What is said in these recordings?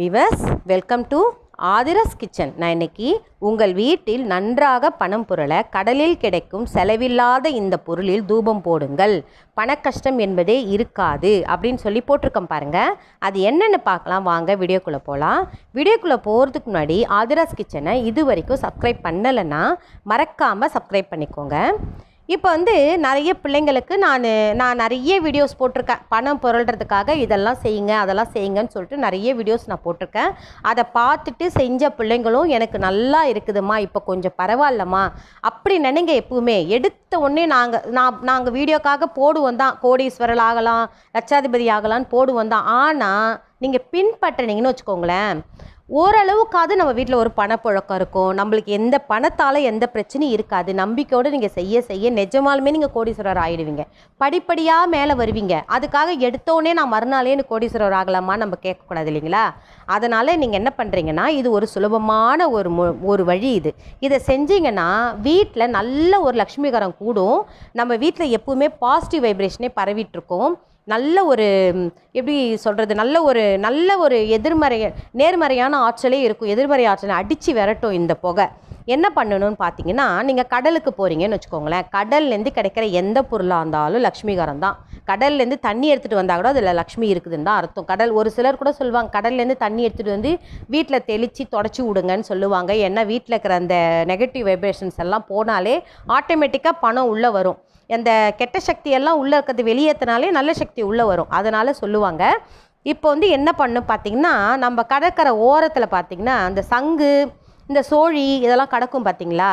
விவஸ் welcome to Aadhira's kitchen நான் இன்னைக்கு உங்கள் வீட்டில் நன்றாக பணம் புரள கடலில் கிடைக்கும் செலவில்லாத இந்த பொருளில் தூபம் போடுங்கள் பணக்கஷ்டம் என்பதே இருக்காது அப்படின்னு சொல்லி போட்டிருக்கோம் பாருங்கள் அது என்னென்னு பார்க்கலாம் வாங்க வீடியோக்குள்ளே போகலாம் வீடியோக்குள்ளே போகிறதுக்கு முன்னாடி ஆதிராஸ் கிச்சனை இது வரைக்கும் சப்ஸ்கிரைப் பண்ணலைன்னா மறக்காமல் சப்ஸ்கிரைப் பண்ணிக்கோங்க இப்போ வந்து நிறைய பிள்ளைங்களுக்கு நான் நான் நிறைய வீடியோஸ் போட்டிருக்கேன் பணம் புரள்றதுக்காக இதெல்லாம் செய்யுங்க அதெல்லாம் செய்யுங்கன்னு சொல்லிட்டு நிறைய வீடியோஸ் நான் போட்டிருக்கேன் அதை பார்த்துட்டு செஞ்ச பிள்ளைங்களும் எனக்கு நல்லா இருக்குதுமா இப்போ கொஞ்சம் பரவாயில்லம்மா அப்படி நினைங்க எப்பவுமே எடுத்த உடனே நாங்கள் நான் நாங்கள் வீடியோக்காக போடுவோம் தான் கோடீஸ்வரல் ஆகலாம் லட்சாதிபதி ஆகலான்னு போடுவோம் தான் ஆனால் நீங்கள் பின்பற்றினீங்கன்னு வச்சுக்கோங்களேன் ஓரளவுக்காவது நம்ம வீட்டில் ஒரு பணப்புழக்கம் இருக்கும் நம்மளுக்கு எந்த பணத்தால் எந்த பிரச்சனையும் இருக்காது நம்பிக்கையோடு நீங்கள் செய்ய செய்ய நிஜமாலுமே நீங்கள் கோடீஸ்வரர் ஆகிடுவீங்க படிப்படியாக மேலே வருவீங்க அதுக்காக எடுத்தோடனே நான் மறுநாளே எனக்கு கோடீஸ்வரர் ஆகலாமா நம்ம கேட்கக்கூடாது இல்லைங்களா அதனால் நீங்கள் என்ன பண்ணுறீங்கன்னா இது ஒரு சுலபமான ஒரு ஒரு வழி இது இதை செஞ்சீங்கன்னா வீட்டில் நல்ல ஒரு லக்ஷ்மிகரம் கூடும் நம்ம வீட்டில் எப்போவுமே பாசிட்டிவ் வைப்ரேஷனே பரவிட்டுருக்கோம் நல்ல ஒரு எப்படி சொல்கிறது நல்ல ஒரு நல்ல ஒரு எதிர்மறைய நேர்மறையான ஆற்றலே இருக்கும் எதிர்மறை ஆற்றலை அடித்து விரட்டும் இந்த புகை என்ன பண்ணணும்னு பார்த்தீங்கன்னா நீங்கள் கடலுக்கு போகிறீங்கன்னு வச்சுக்கோங்களேன் கடல்லேருந்து கிடைக்கிற எந்த பொருளாக இருந்தாலும் லக்ஷ்மிகாரம் தான் கடல்லேருந்து தண்ணி எடுத்துகிட்டு வந்தால் கூட அதில் லக்ஷ்மி இருக்குதுன்னு தான் அர்த்தம் கடல் ஒரு சிலர் கூட சொல்லுவாங்க கடல்லேருந்து தண்ணி எடுத்துகிட்டு வந்து வீட்டில் தெளித்து தொடச்சி விடுங்கன்னு சொல்லுவாங்க ஏன்னா வீட்டில் இருக்கிற அந்த நெகட்டிவ் வைப்ரேஷன்ஸ் எல்லாம் போனாலே ஆட்டோமேட்டிக்காக பணம் உள்ளே வரும் அந்த கெட்ட சக்தியெல்லாம் உள்ளே இருக்கிறது வெளியேற்றினாலே நல்ல சக்தி உள்ளே வரும் அதனால் சொல்லுவாங்க இப்போ வந்து என்ன பண்ணும் பார்த்திங்கன்னா நம்ம கடற்கரை ஓரத்தில் பார்த்திங்கன்னா அந்த சங்கு இந்த சோழி இதெல்லாம் கிடக்கும் பார்த்திங்களா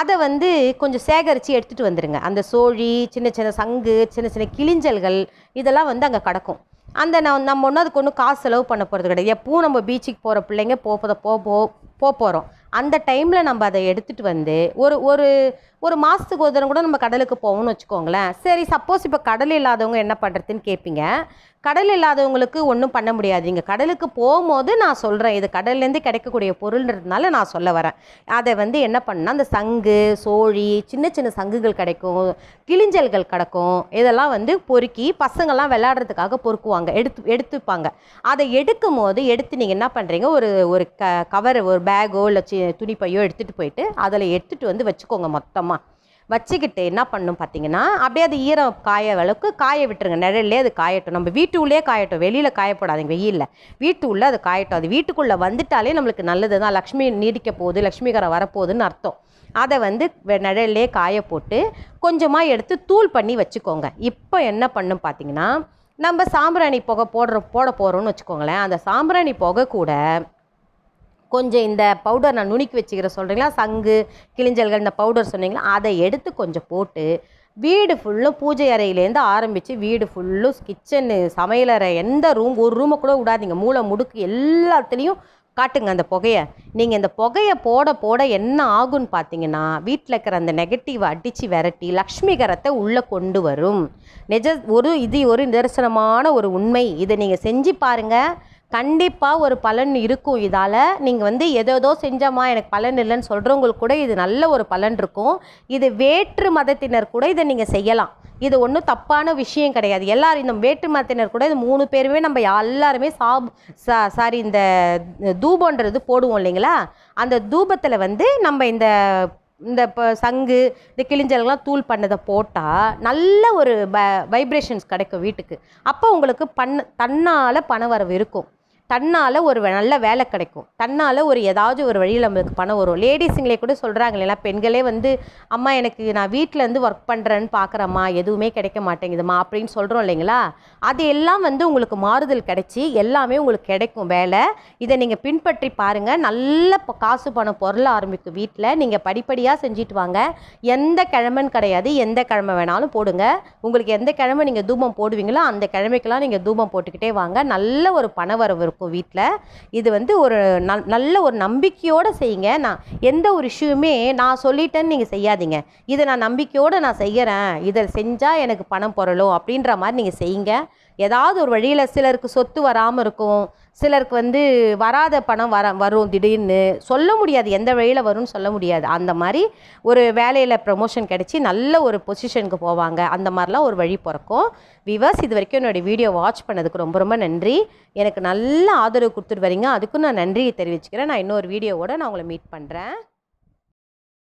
அதை வந்து கொஞ்சம் சேகரித்து எடுத்துகிட்டு வந்துடுங்க அந்த சோழி சின்ன சின்ன சங்கு சின்ன சின்ன கிளிஞ்சல்கள் இதெல்லாம் வந்து அங்கே கிடக்கும் அந்த நான் நம்ம ஒன்று அதுக்கு ஒன்றும் காசு செலவு பண்ண போகிறது கிடையாது எப்பவும் நம்ம பீச்சுக்கு போகிற பிள்ளைங்க போகிறத போ போக போகிறோம் அந்த டைமில் நம்ம அதை எடுத்துகிட்டு வந்து ஒரு ஒரு ஒரு மாதத்துக்கு ஒரு தரம் கூட நம்ம கடலுக்கு போவோம்னு வச்சுக்கோங்களேன் சரி சப்போஸ் இப்போ கடல் இல்லாதவங்க என்ன பண்ணுறதுன்னு கேட்பீங்க கடல் இல்லாதவங்களுக்கு ஒன்றும் பண்ண முடியாது இங்கே கடலுக்கு போகும்போது நான் சொல்கிறேன் இது கடல்லேருந்து கிடைக்கக்கூடிய பொருள்ன்றதுனால நான் சொல்ல வரேன் அதை வந்து என்ன பண்ணால் அந்த சங்கு சோழி சின்ன சின்ன சங்குகள் கிடைக்கும் கிளிஞ்சல்கள் கிடக்கும் இதெல்லாம் வந்து பொறுக்கி பசங்கள்லாம் விளையாடுறதுக்காக பொறுக்குவாங்க எடுத்து எடுத்துப்பாங்க அதை எடுக்கும் போது எடுத்து நீங்கள் என்ன பண்ணுறீங்க ஒரு ஒரு க கவர் ஒரு பேக்கோ இல்லை சி துணிப்பையோ எடுத்துகிட்டு போயிட்டு அதில் எடுத்துகிட்டு வந்து வச்சுக்கோங்க மொத்தமாக வச்சுக்கிட்டு என்ன பண்ணும் பார்த்தீங்கன்னா அப்படியே அது ஈரம் காய அளவுக்கு காய விட்டுருங்க நிழல்லே அது காயட்டும் நம்ம வீட்டுக்குள்ளே காயட்டும் வெளியில் காயப்படாதீங்க வீட்டு வீட்டுக்குள்ளே அது காயட்டும் அது வீட்டுக்குள்ளே வந்துட்டாலே நம்மளுக்கு நல்லது தான் லக்ஷ்மி நீடிக்க போகுது லக்ஷ்மிகரம் வரப்போகுதுன்னு அர்த்தம் அதை வந்து நிழல்லே காய போட்டு கொஞ்சமாக எடுத்து தூள் பண்ணி வச்சுக்கோங்க இப்போ என்ன பண்ணும் பார்த்தீங்கன்னா நம்ம சாம்பிராணி புகை போடுற போட போகிறோம்னு வச்சுக்கோங்களேன் அந்த சாம்பிராணி புகை கூட கொஞ்சம் இந்த பவுடர் நான் நுணுக்கி வச்சுக்கிற சொல்கிறீங்களா சங்கு கிளிஞ்சல்கள் இந்த பவுடர் சொன்னீங்களா அதை எடுத்து கொஞ்சம் போட்டு வீடு ஃபுல்லும் பூஜை அறையிலேருந்து ஆரம்பித்து வீடு ஃபுல்லும் கிச்சனு சமையலறை எந்த ரூம் ஒரு ரூமை கூட விடாதீங்க மூளை முடுக்கு எல்லாத்துலேயும் காட்டுங்க அந்த புகையை நீங்கள் இந்த புகையை போட போட என்ன ஆகும்னு பார்த்தீங்கன்னா வீட்டில் இருக்கிற அந்த நெகட்டிவை அடித்து விரட்டி லக்ஷ்மிகரத்தை உள்ளே கொண்டு வரும் நிஜ ஒரு இது ஒரு நிதர்சனமான ஒரு உண்மை இதை நீங்கள் செஞ்சு பாருங்கள் கண்டிப்பாக ஒரு பலன் இருக்கும் இதால் நீங்கள் வந்து எதோ செஞ்சோமா எனக்கு பலன் இல்லைன்னு சொல்கிறவங்களுக்கு கூட இது நல்ல ஒரு பலன் இருக்கும் இது வேற்று மதத்தினர் கூட இதை நீங்கள் செய்யலாம் இது ஒன்றும் தப்பான விஷயம் கிடையாது எல்லோரும் இந்த வேற்று மதத்தினர் கூட இது மூணு பேருமே நம்ம எல்லாருமே சாப் சா சாரி இந்த தூபன்றது போடுவோம் இல்லைங்களா அந்த தூபத்தில் வந்து நம்ம இந்த இந்த இப்போ சங்கு இந்த கிளிஞ்சல்கள்லாம் தூள் பண்ணதை போட்டால் நல்ல ஒரு ப வைப்ரேஷன்ஸ் கிடைக்கும் வீட்டுக்கு அப்போ உங்களுக்கு பண்ண தன்னால் பண வரவு இருக்கும் தன்னால் ஒரு நல்ல வேலை கிடைக்கும் தன்னால் ஒரு ஏதாச்சும் ஒரு வழியில் நம்மளுக்கு பணம் வரும் லேடிஸுங்களே கூட சொல்கிறாங்க இல்லைனா பெண்களே வந்து அம்மா எனக்கு நான் வீட்டிலேருந்து ஒர்க் பண்ணுறேன்னு பார்க்குறம்மா எதுவுமே கிடைக்க மாட்டேங்குதுமா அப்படின்னு சொல்கிறோம் இல்லைங்களா அது எல்லாம் வந்து உங்களுக்கு மாறுதல் கிடைச்சி எல்லாமே உங்களுக்கு கிடைக்கும் வேலை இதை நீங்கள் பின்பற்றி பாருங்கள் நல்ல காசு பணம் பொருள் ஆரம்பிக்கும் வீட்டில் நீங்கள் படிப்படியாக செஞ்சுட்டு வாங்க எந்த கிழமைன்னு கிடையாது எந்த கிழமை வேணாலும் போடுங்க உங்களுக்கு எந்த கிழமை நீங்கள் தூபம் போடுவீங்களோ அந்த கிழமைக்கெல்லாம் நீங்கள் தூபம் போட்டுக்கிட்டே வாங்க நல்ல ஒரு பண வரவு இருக்கும் இருக்கும் வீட்டில் இது வந்து ஒரு நல்ல ஒரு நம்பிக்கையோடு செய்யுங்க நான் எந்த ஒரு இஷ்யூமே நான் சொல்லிட்டேன்னு நீங்கள் செய்யாதீங்க இதை நான் நம்பிக்கையோடு நான் செய்கிறேன் இதை செஞ்சால் எனக்கு பணம் பொருளும் அப்படின்ற மாதிரி நீங்கள் செய்யுங்க ஏதாவது ஒரு வழியில் சிலருக்கு சொத்து வராமல் இருக்கும் சிலருக்கு வந்து வராத பணம் வர வரும் திடீர்னு சொல்ல முடியாது எந்த வழியில் வரும்னு சொல்ல முடியாது அந்த மாதிரி ஒரு வேலையில் ப்ரமோஷன் கிடச்சி நல்ல ஒரு பொசிஷனுக்கு போவாங்க அந்த மாதிரிலாம் ஒரு வழி பிறக்கும் விவர்ஸ் இது வரைக்கும் என்னுடைய வீடியோ வாட்ச் பண்ணதுக்கு ரொம்ப ரொம்ப நன்றி எனக்கு நல்ல ஆதரவு கொடுத்துட்டு வரீங்க அதுக்கும் நான் நன்றியை தெரிவிச்சுக்கிறேன் நான் இன்னொரு வீடியோவோடு நான் உங்களை மீட் பண்ணுறேன்